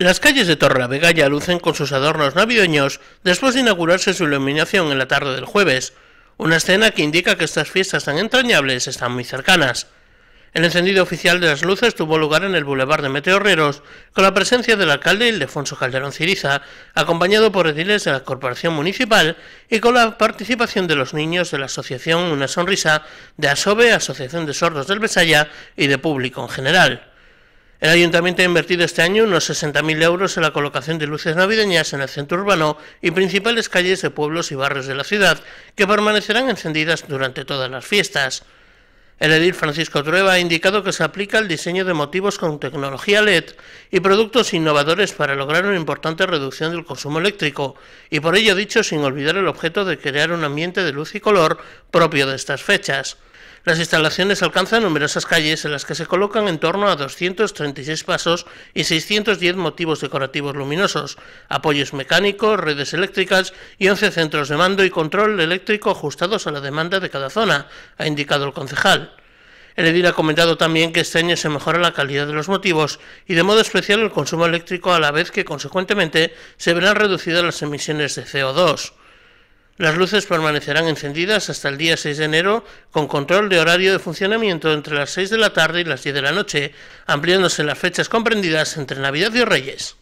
Las calles de ya lucen con sus adornos navideños después de inaugurarse su iluminación en la tarde del jueves, una escena que indica que estas fiestas tan entrañables están muy cercanas. El encendido oficial de las luces tuvo lugar en el Boulevard de Meteorreros, con la presencia del alcalde Ildefonso Calderón Ciriza, acompañado por ediles de la Corporación Municipal y con la participación de los niños de la Asociación Una Sonrisa, de ASOBE, Asociación de Sordos del Besaya y de público en general. El ayuntamiento ha invertido este año unos 60.000 euros en la colocación de luces navideñas en el centro urbano y principales calles de pueblos y barrios de la ciudad, que permanecerán encendidas durante todas las fiestas. El edil Francisco Trueba ha indicado que se aplica el diseño de motivos con tecnología LED y productos innovadores para lograr una importante reducción del consumo eléctrico, y por ello dicho sin olvidar el objeto de crear un ambiente de luz y color propio de estas fechas. Las instalaciones alcanzan numerosas calles en las que se colocan en torno a 236 pasos y 610 motivos decorativos luminosos, apoyos mecánicos, redes eléctricas y 11 centros de mando y control eléctrico ajustados a la demanda de cada zona, ha indicado el concejal. El edil ha comentado también que este año se mejora la calidad de los motivos y de modo especial el consumo eléctrico a la vez que consecuentemente se verán reducidas las emisiones de CO2. Las luces permanecerán encendidas hasta el día 6 de enero con control de horario de funcionamiento entre las 6 de la tarde y las 10 de la noche, ampliándose las fechas comprendidas entre Navidad y Reyes.